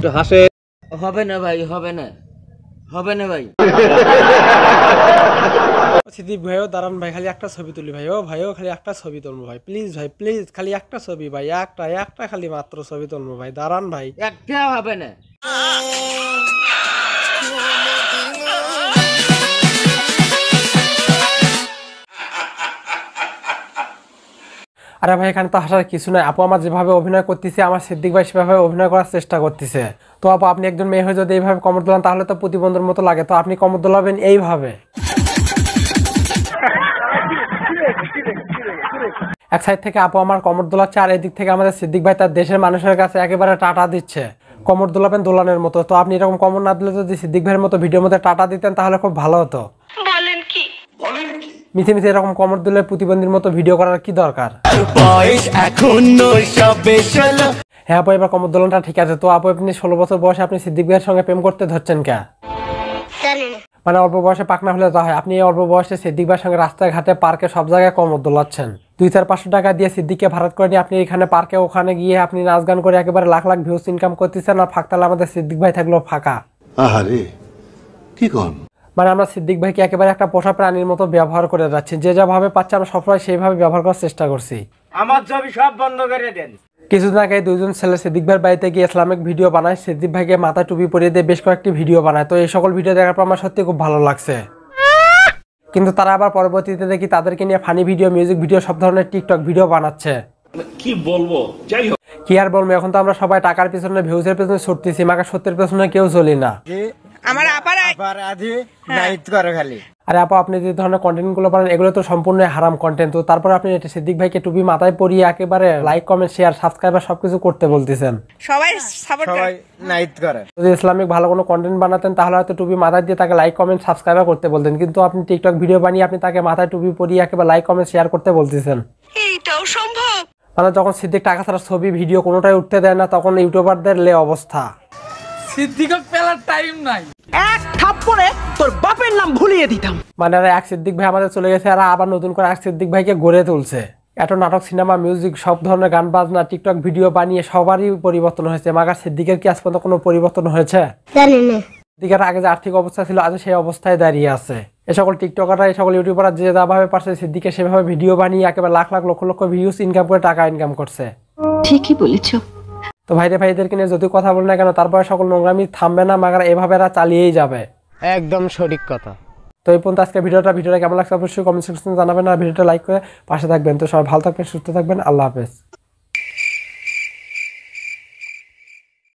একটু হাসে হবে না ভাই হবে না হবে না ভাই সিদ্দিপ ভাইও দারান ভাই খালি একটা ছবি তুলি ভাই ও ভাইও খালি একটা ছবি তুলবো ভাই প্লিজ ভাই প্লিজ খালি একটা ছবি ভাই একটা একটা খালি মাত্র ছবি তুলবো ভাই দারান ভাই একটা হবে না আরে ভাই এখানে তো হাসার কিছু নয় আপু আমার যেভাবে অভিনয় করতেছে আমার সিদ্দিক ভাই সেভাবে অভিনয় করার চেষ্টা করতেছে তো আপু আপনি একজন মেয়ে হয়ে যদি এইভাবে কমর দোলান তাহলে তো প্রতিবন্ধুর মতো লাগে তো আপনি কমর দোলাবেন এইভাবে এক সাইড থেকে আপু আমার কমর দোলাচ্ছে আর এদিক থেকে আমাদের সিদ্দিক ভাই তার দেশের মানুষের কাছে একেবারে টাটা দিচ্ছে কমর দোলাবেন দোলানের মতো তো আপনি এরকম কমর না দিলে যদি সিদ্দিক ভাইয়ের মতো ভিডিওর মধ্যে টাটা দিতেন তাহলে খুব ভালো হতো মিথে মিথে এরকম কমর দোলের প্রতিবন্ধীর মতো ভিডিও করার কি দরকার হ্যাঁ আপু এবার কমর দোলনটা ঠিক আছে তো আপু আপনি ষোলো বছর বয়সে আপনি সিদ্দিক ভাইয়ের সঙ্গে প্রেম করতে ধরছেন কে মানে অল্প বয়সে পাকনা হলে তা হয় আপনি এই অল্প বয়সে সিদ্দিক ভাইয়ের সঙ্গে রাস্তাঘাটে পার্কে সব জায়গায় কমর দোলাচ্ছেন দুই চার পাঁচশো টাকা দিয়ে সিদ্দিককে ভারত করে নিয়ে আপনি এখানে পার্কে ওখানে গিয়ে আপনি নাচ গান করে একেবারে লাখ লাখ ভিউস ইনকাম করতেছেন আর ফাঁকতালে আমাদের সিদ্দিক ভাই থাকলো ফাঁকা আহারে কি কন মানে আমরা সিদ্দিক ভাইকে একেবারে একটা পোষা প্রাণীর মতো ব্যবহার করে যাচ্ছি যে যাভাবে পাচ্ছে আমরা সবসময় সেইভাবে ব্যবহার করার চেষ্টা করছি আমার জমি সব বন্ধ করে দেন কিছুদিন আগে দুইজন ছেলে সিদ্দিক ভাইয়ের বাড়িতে গিয়ে ইসলামিক ভিডিও বানায় সিদ্দিক ভাইকে মাথা টুপি পরিয়ে দিয়ে বেশ কয়েকটি ভিডিও বানায় তো এই সকল ভিডিও দেখার পর আমার সত্যি খুব ভালো লাগছে কিন্তু তারা আবার পরবর্তীতে দেখি তাদেরকে নিয়ে ফানি ভিডিও মিউজিক ভিডিও সব ধরনের টিকটক ভিডিও বানাচ্ছে কি বলবো যাই হোক কি আর বলবো এখন তো আমরা সবাই টাকার পেছনে ভিউজের পেছনে ছুটতেছি মাকে সত্যের পিছনে কেউ চলি না আমার আপার আপার আদি হ্যাঁ। নাইট করে খালি আপনি যে ধরনের পারেন এগুলো তো সম্পূর্ণ হারাম কন্টেন্ট তো তারপর আপনি এটা সিদ্দিক ভাইকে টুপি মাথায় পরিয়ে একেবারে লাইক কমেন্ট শেয়ার সবকিছু করতে বলতেছেন সবাই সাপোর্ট সবাই নাইট করে যদি ইসলামিক ভালো কোনো কন্টেন্ট বানাতেন তাহলে হয়তো টুপি মাথায় দিয়ে তাকে লাইক কমেন্ট সাবস্ক্রাইব করতে বলতেন কিন্তু আপনি টিকটক ভিডিও বানিয়ে আপনি তাকে মাথায় টুপি পরিয়ে একেবারে লাইক কমেন্ট শেয়ার করতে বলতেছেন এইটাও সম্ভব মানে যখন সিদ্দিক টাকা ছাড়া ছবি ভিডিও কোনোটাই উঠতে দেয় না তখন ইউটিউবারদের লে অবস্থা সিদ্দিকক টাইম নাই এক থাপ্পড়ে তোর বাপের নাম ভুলিয়ে দিতাম মানে এক সিদ্দিক ভাই আমাদের চলে গেছে আর আবার নতুন করে এক সিদ্দিক ভাইকে গড়ে তুলছে এত নাটক সিনেমা মিউজিক সব ধরনের গান বাজনা টিকটক ভিডিও বানিয়ে সবারই পরিবর্তন হয়েছে মাগার সিদ্দিকের কি আজ পর্যন্ত কোনো পরিবর্তন হয়েছে জানি না সিদ্দিকের আগে যে আর্থিক অবস্থা ছিল আজ সেই অবস্থায় দাঁড়িয়ে আছে এ সকল টিকটকাররা এই সকল ইউটিউবাররা যে যাভাবে পারছে সিদ্দিকে সেভাবে ভিডিও বানিয়ে একেবারে লাখ লাখ লক্ষ লক্ষ ভিউজ ইনকাম করে টাকা ইনকাম করছে ঠিকই বলেছো তো ভাইরে ভাইদেরকে নিয়ে যদি কথা বলে না কেন তারপরে সকল নোংরামি থামবে না মাগার এভাবে এরা চালিয়েই যাবে একদম সঠিক কথা তো এই পর্যন্ত আজকে ভিডিওটা ভিডিওটা কেমন লাগছে অবশ্যই কমেন্ট সেকশনে জানাবেন আর ভিডিওটা লাইক করে পাশে থাকবেন তো সবাই ভালো থাকবেন সুস্থ থাকবেন আল্লাহ হাফেজ